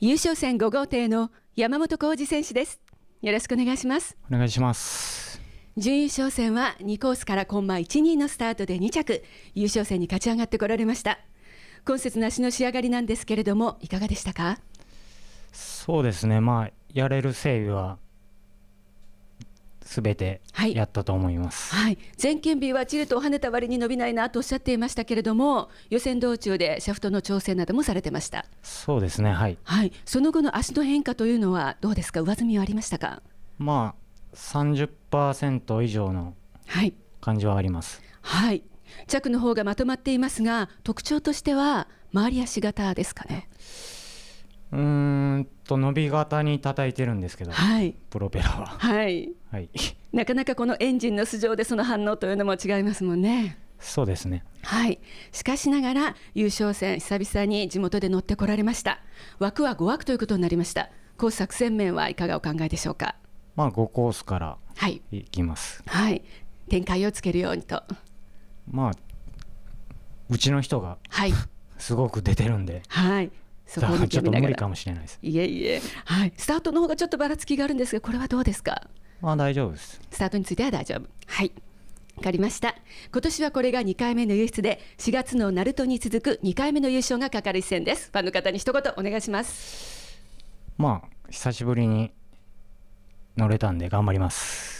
優勝戦5号艇の山本浩二選手ですよろしくお願いしますお願いします準優勝戦は2コースからコンマ12のスタートで2着優勝戦に勝ち上がってこられました今節なしの仕上がりなんですけれどもいかがでしたかそうですねまあやれる整備はすべてやったと思います、はい、はい、前剣日はチルトを跳ねた割に伸びないなとおっしゃっていましたけれども予選道中でシャフトの調整などもされてましたそうですねはい、はい、その後の足の変化というのはどうですか上積みはありましたかまあ30%以上の感じはあります、はい、はい、着の方がまとまっていますが特徴としては回り足型ですかねうんと伸び型に叩いてるんですけど、はい、プロペラは、はい、はい、なかなかこのエンジンの素性でその反応というのも違いますもんね。そうですねはいしかしながら優勝戦久々に地元で乗ってこられました枠は5枠ということになりましたコース作戦面はいかがお考えでしょうかまあ5コースからいきますはい、はい、展開をつけるようにとまあうちの人が、はい、すごく出てるんで、はい、そこを見てみながらかもしれないですいえいえ、はい、スタートの方がちょっとばらつきがあるんですがこれはどうですかまあ大丈夫ですスタートについては大丈夫はいわかりました今年はこれが2回目の輸出で4月の鳴門に続く2回目の優勝がかかる一戦ですファンの方に一言お願いしますまあ久しぶりに乗れたんで頑張ります